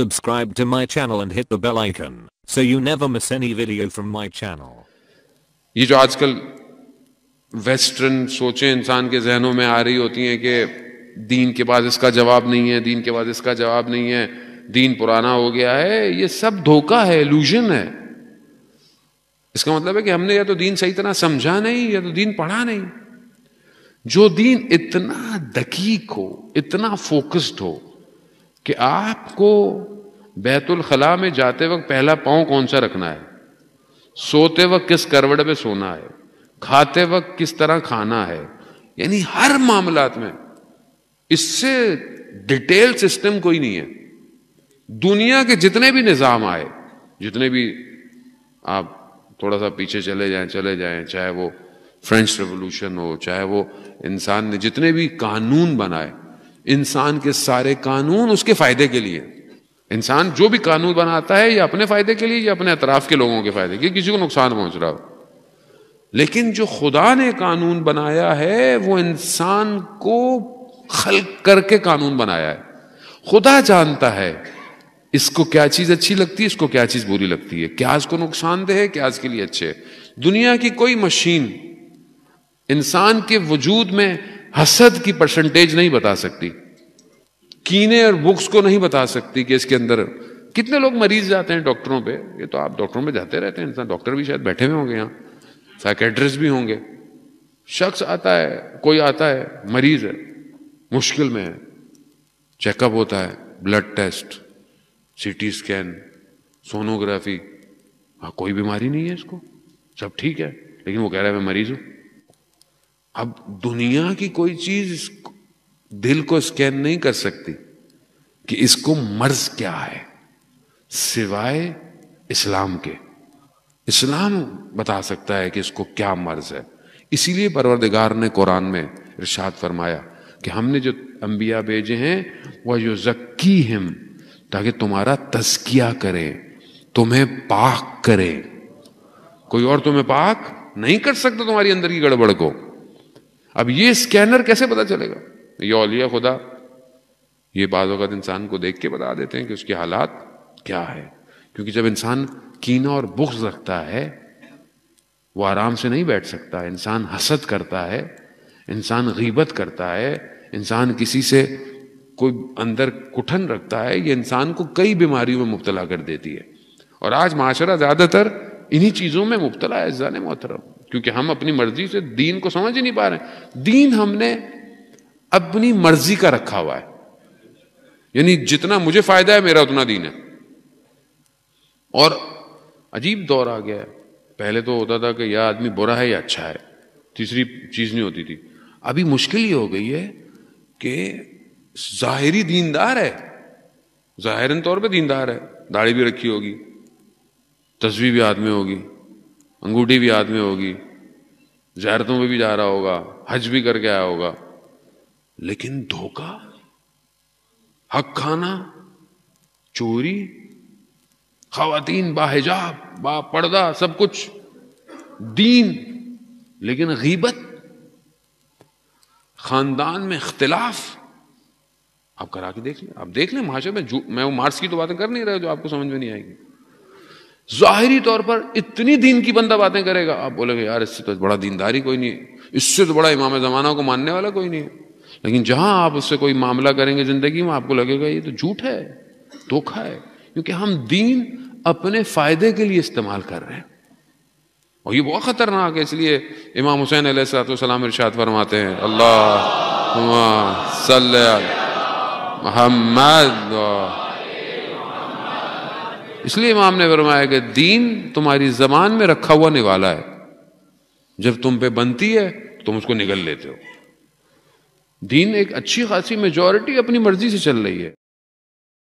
subscribe to my channel and hit the bell icon so you never miss any video from my channel. ये जो आजकल western सोचें इंसान के जहनों में आ रही होती हैं कि दीन के पास इसका जवाब नहीं है दीन के पास इसका जवाब नहीं है दीन पुराना हो गया है ये सब धोखा है इल्यूजन है इसका मतलब है कि हमने या तो दीन सही तरह समझा नहीं या तो दीन पढ़ा नहीं जो दीन इतना दकीक हो इतना फोकस्ड हो कि आपको बैतुल खला में जाते वक्त पहला पांव कौन सा रखना है सोते वक्त किस करवट में सोना है खाते वक्त किस तरह खाना है यानी हर मामलात में इससे डिटेल सिस्टम कोई नहीं है दुनिया के जितने भी निज़ाम आए जितने भी आप थोड़ा सा पीछे चले जाएं चले जाएं चाहे वो फ्रेंच रेवोल्यूशन हो चाहे वो इंसान ने जितने भी कानून बनाए इंसान के सारे कानून उसके फायदे के लिए इंसान जो भी कानून बनाता है या अपने फायदे के लिए या अपने अतराफ के लोगों के फायदे के लिए किसी को नुकसान पहुंच रहा हो लेकिन जो खुदा ने कानून बनाया है वो इंसान को खल करके कानून बनाया है खुदा जानता है इसको क्या चीज़ अच्छी लगती है इसको क्या चीज़ बुरी लगती है क्या इसको दे है क्या इसके लिए अच्छे है दुनिया की कोई मशीन इंसान के वजूद में हसद की परसेंटेज नहीं बता सकती कीने और बुक्स को नहीं बता सकती कि इसके अंदर कितने लोग मरीज जाते हैं डॉक्टरों पे ये तो आप डॉक्टरों में जाते रहते हैं इंसान डॉक्टर भी शायद बैठे हुए होंगे यहाँ साइकेट्रिस्ट भी होंगे शख्स आता है कोई आता है मरीज है मुश्किल में है चेकअप होता है blood test CT scan sonography हाँ कोई बीमारी नहीं है इसको सब ठीक है लेकिन वो कह रहा है मैं मरीज हूं अब दुनिया की कोई चीज दिल को स्कैन नहीं कर सकती कि इसको मर्ज क्या है सिवाय इस्लाम के इस्लाम बता सकता है कि इसको क्या मर्ज है इसीलिए परवरदिगार ने कुरान में इर्शाद फरमाया कि हमने जो अंबिया भेजे हैं वह जो जक्की हिम ताकि तुम्हारा तस्किया करें तुम्हें पाक करें कोई और तुम्हें पाक नहीं कर सकता तुम्हारी अंदर की गड़बड़ को अब ये स्कैनर कैसे पता चलेगा ये औलिया खुदा ये बाद अवत इंसान को देख के बता देते हैं कि उसके हालात क्या है क्योंकि जब इंसान कीना और बुख्स रखता है वो आराम से नहीं बैठ सकता इंसान हसद करता है इंसान गीबत करता है इंसान किसी से कोई अंदर कुठन रखता है ये इंसान को कई बीमारियों में मुबतला कर देती है और आज माशरा ज़्यादातर इन्हीं चीज़ों में मुबतला है ज़ान मोहतरम क्योंकि हम अपनी मर्जी से दीन को समझ ही नहीं पा रहे दीन हमने अपनी मर्जी का रखा हुआ है यानी जितना मुझे फायदा है मेरा उतना दीन है और अजीब दौर आ गया है पहले तो होता था कि यह आदमी बुरा है या अच्छा है तीसरी चीज नहीं होती थी अभी मुश्किल ही हो गई है कि जाहिरी दीनदार है जाहिरन तौर पे दीनदार है दाढ़ी भी रखी होगी तस्वीर भी आदमी में होगी अंगूठी भी आदमी में होगी जहरतों में भी जा रहा होगा हज भी करके आया होगा लेकिन धोखा हक खाना चोरी खातन बाहिजाब बा पर्दा सब कुछ दीन लेकिन गीबत खानदान में इख्तलाफ आप करा के देख लें आप देख लें महाशय में मैं वो मार्स की तो बातें कर नहीं रहा जो आपको समझ में नहीं आएगी जाहिरी तौर पर इतनी दीन की बंदा बातें करेगा आप बोलेंगे यार इससे तो बड़ा दीनदारी कोई नहीं इससे तो बड़ा इमाम जमाना को मानने वाला कोई नहीं है लेकिन जहां आप उससे कोई मामला करेंगे जिंदगी में आपको लगेगा ये तो झूठ है धोखा है क्योंकि हम दीन अपने फायदे के लिए इस्तेमाल कर रहे हैं और ये बहुत खतरनाक है इसलिए इमाम हुसैन सलाम इरशाद फरमाते हैं अल्लाह मोहम्मद इसलिए इमाम ने फरमाया कि दीन तुम्हारी जबान में रखा हुआ निवाला है जब तुम पे बनती है तुम उसको निगल लेते हो दीन एक अच्छी खासी मेजोरिटी अपनी मर्जी से चल रही है